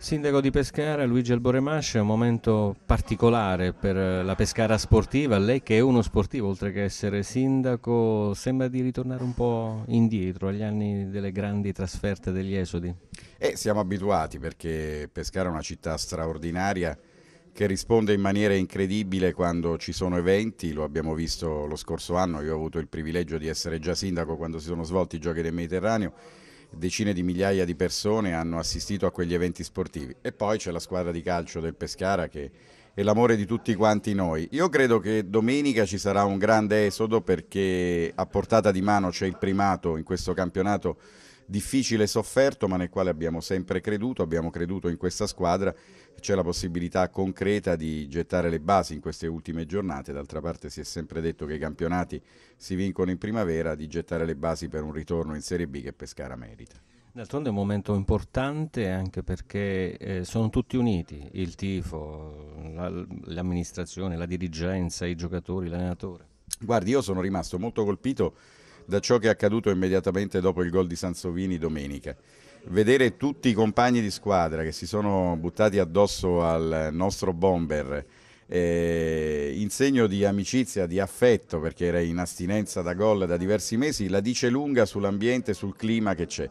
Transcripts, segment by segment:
Sindaco di Pescara, Luigi Alboremasci, è un momento particolare per la Pescara sportiva, lei che è uno sportivo oltre che essere sindaco, sembra di ritornare un po' indietro agli anni delle grandi trasferte degli esodi. Eh, siamo abituati perché Pescara è una città straordinaria che risponde in maniera incredibile quando ci sono eventi, lo abbiamo visto lo scorso anno, io ho avuto il privilegio di essere già sindaco quando si sono svolti i giochi del Mediterraneo decine di migliaia di persone hanno assistito a quegli eventi sportivi. E poi c'è la squadra di calcio del Pescara che e l'amore di tutti quanti noi. Io credo che domenica ci sarà un grande esodo perché a portata di mano c'è il primato in questo campionato difficile e sofferto, ma nel quale abbiamo sempre creduto, abbiamo creduto in questa squadra, c'è la possibilità concreta di gettare le basi in queste ultime giornate, d'altra parte si è sempre detto che i campionati si vincono in primavera, di gettare le basi per un ritorno in Serie B che Pescara merita. D'altronde è un momento importante anche perché eh, sono tutti uniti, il tifo, la, l'amministrazione, la dirigenza, i giocatori, l'allenatore. Guardi, io sono rimasto molto colpito da ciò che è accaduto immediatamente dopo il gol di Sansovini domenica. Vedere tutti i compagni di squadra che si sono buttati addosso al nostro bomber eh, in segno di amicizia, di affetto, perché era in astinenza da gol da diversi mesi, la dice lunga sull'ambiente, sul clima che c'è.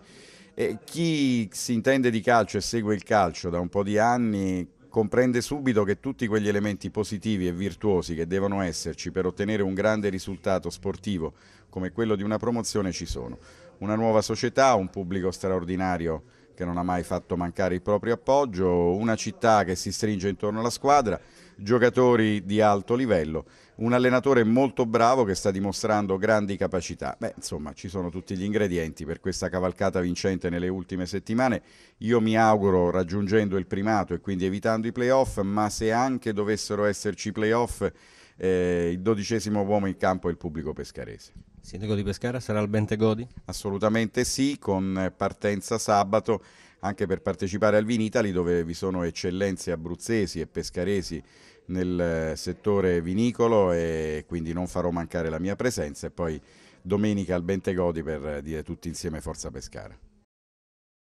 E chi si intende di calcio e segue il calcio da un po' di anni comprende subito che tutti quegli elementi positivi e virtuosi che devono esserci per ottenere un grande risultato sportivo come quello di una promozione ci sono. Una nuova società, un pubblico straordinario che non ha mai fatto mancare il proprio appoggio, una città che si stringe intorno alla squadra, giocatori di alto livello, un allenatore molto bravo che sta dimostrando grandi capacità. Beh, insomma, ci sono tutti gli ingredienti per questa cavalcata vincente nelle ultime settimane. Io mi auguro raggiungendo il primato e quindi evitando i playoff, ma se anche dovessero esserci playoff, eh, il dodicesimo uomo in campo è il pubblico pescarese. Sindaco di Pescara sarà al Bente Godi? Assolutamente sì, con partenza sabato anche per partecipare al Vinitali dove vi sono eccellenze abruzzesi e pescaresi nel eh, settore vinicolo e quindi non farò mancare la mia presenza e poi domenica al Bente Godi per eh, dire tutti insieme Forza Pescara.